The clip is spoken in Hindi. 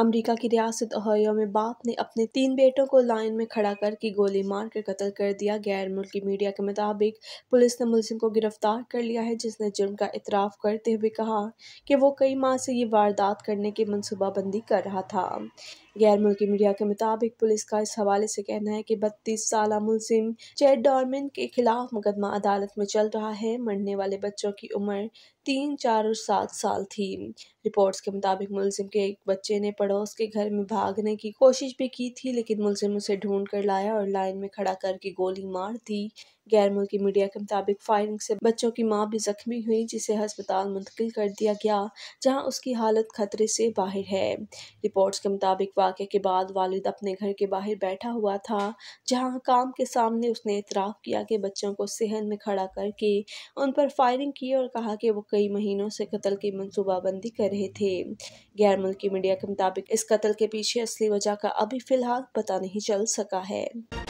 अमेरिका की रियासत ओहियो में बाप ने अपने तीन बेटों को लाइन में खड़ा करके गोली मार कर कत्ल कर दिया गैर मुल्की मीडिया के मुताबिक पुलिस ने मुलजिम को गिरफ्तार कर लिया है जिसने जुर्म का इतराफ़ करते हुए कहा कि वो कई माह से ये वारदात करने की मनसूबाबंदी कर रहा था गैर मुल्की मीडिया के मुताबिक पुलिस का इस हवाले से कहना है कि बत्तीस साल मुलिम चेट डॉर्मिन के खिलाफ मुकदमा अदालत में चल रहा है मरने वाले बच्चों की उम्र तीन चार और सात साल थी रिपोर्ट्स के मुताबिक मुलिम के एक बच्चे ने पड़ोस के घर में भागने की कोशिश भी की थी लेकिन मुलिम उसे ढूंढ कर लाया और लाइन में खड़ा करके गोली मार दी गैर मुल्की मीडिया के मुताबिक फायरिंग से बच्चों की मां भी जख्मी हुई जिसे हस्पताल मुंतकिल कर दिया गया जहां उसकी हालत खतरे से बाहर है रिपोर्ट्स के मुताबिक वाक़े के बाद वालिद अपने घर के बाहर बैठा हुआ था जहां काम के सामने उसने इतराफ़ किया कि बच्चों को सेहन में खड़ा करके उन पर फायरिंग की और कहा कि वो कई महीनों से कत्ल की मनसूबाबंदी कर रहे थे गैर मुल्की मीडिया के मुताबिक इस कत्ल के पीछे असली वजह का अभी फ़िलहाल पता नहीं चल सका है